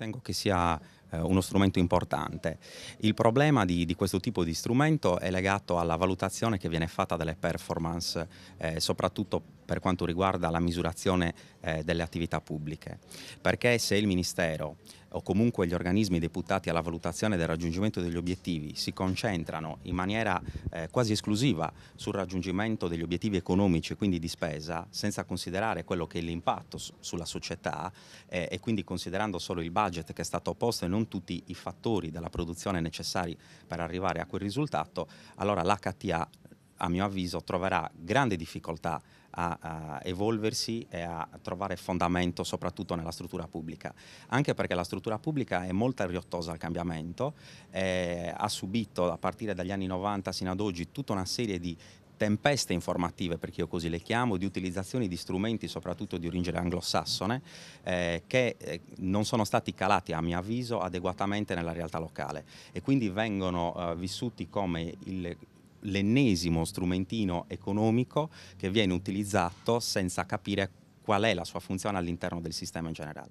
ritengo che sia eh, uno strumento importante. Il problema di, di, questo tipo di strumento è legato alla valutazione che viene fatta delle performance, eh, soprattutto per quanto riguarda la misurazione eh, delle attività pubbliche. Perché se il Ministero o comunque gli organismi deputati alla valutazione del raggiungimento degli obiettivi si concentrano in maniera eh, quasi esclusiva sul raggiungimento degli obiettivi economici, e quindi di spesa, senza considerare quello che è l'impatto sulla società eh, e quindi considerando solo il budget che è stato posto e non non tutti i fattori della produzione necessari per arrivare a quel risultato, allora l'HTA a mio avviso troverà grande difficoltà a, a, evolversi e a trovare fondamento soprattutto nella struttura pubblica, anche perché la struttura pubblica è molto riottosa al cambiamento, eh, ha subito a partire dagli anni 90 sino ad oggi tutta una serie di tempeste informative, perché io così le chiamo, di utilizzazioni di strumenti, soprattutto di origine anglosassone, eh, che eh, non sono stati calati, a mio avviso, adeguatamente nella realtà locale e quindi vengono eh, vissuti come il l'ennesimo strumentino economico che viene utilizzato senza capire qual è la sua funzione all'interno del sistema in generale.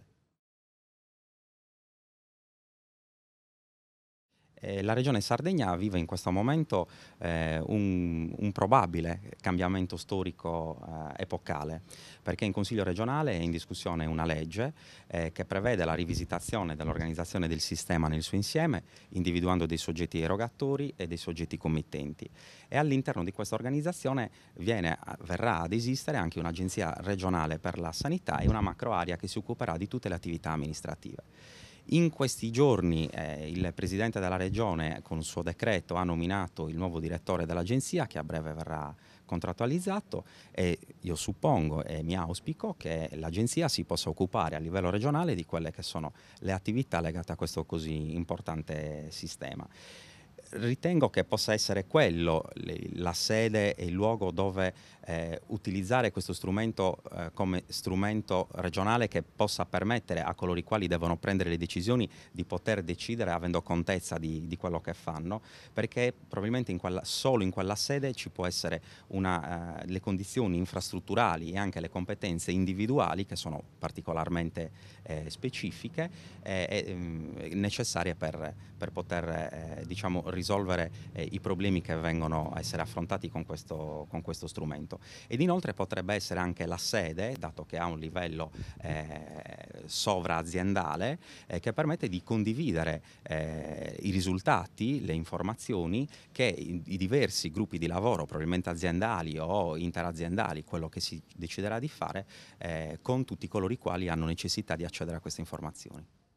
Eh, la regione Sardegna vive in questo momento eh, un, un, probabile cambiamento storico eh, epocale, perché in Consiglio regionale è in discussione una legge eh, che prevede la rivisitazione dell'organizzazione del sistema nel suo insieme, individuando dei soggetti erogatori e dei soggetti committenti. E all'interno di questa organizzazione viene, verrà ad esistere anche un'agenzia regionale per la sanità e una macroarea che si occuperà di tutte le attività amministrative. In questi giorni eh, il presidente della regione con il suo decreto ha nominato il nuovo direttore dell'agenzia che a breve verrà contrattualizzato e io suppongo e mi auspico che l'agenzia si possa occupare a livello regionale di quelle che sono le attività legate a questo così importante sistema ritengo che possa essere quello la sede e il luogo dove eh, utilizzare questo strumento eh, come strumento regionale che possa permettere a coloro i quali devono prendere le decisioni di poter decidere avendo contezza di, di quello che fanno, perché probabilmente in quella, solo in quella sede ci può essere una, eh, le condizioni infrastrutturali e anche le competenze individuali che sono particolarmente eh, specifiche eh, e mm, necessarie per, per poter eh, diciamo, risolvere eh, i problemi che vengono a essere affrontati con questo, con questo, strumento. Ed inoltre potrebbe essere anche la sede, dato che ha un livello eh, sovraaziendale, eh, che permette di condividere eh, i risultati, le informazioni che i, i diversi gruppi di lavoro, probabilmente aziendali o interaziendali, quello che si deciderà di fare, eh, con tutti coloro i quali hanno necessità di accedere a queste informazioni.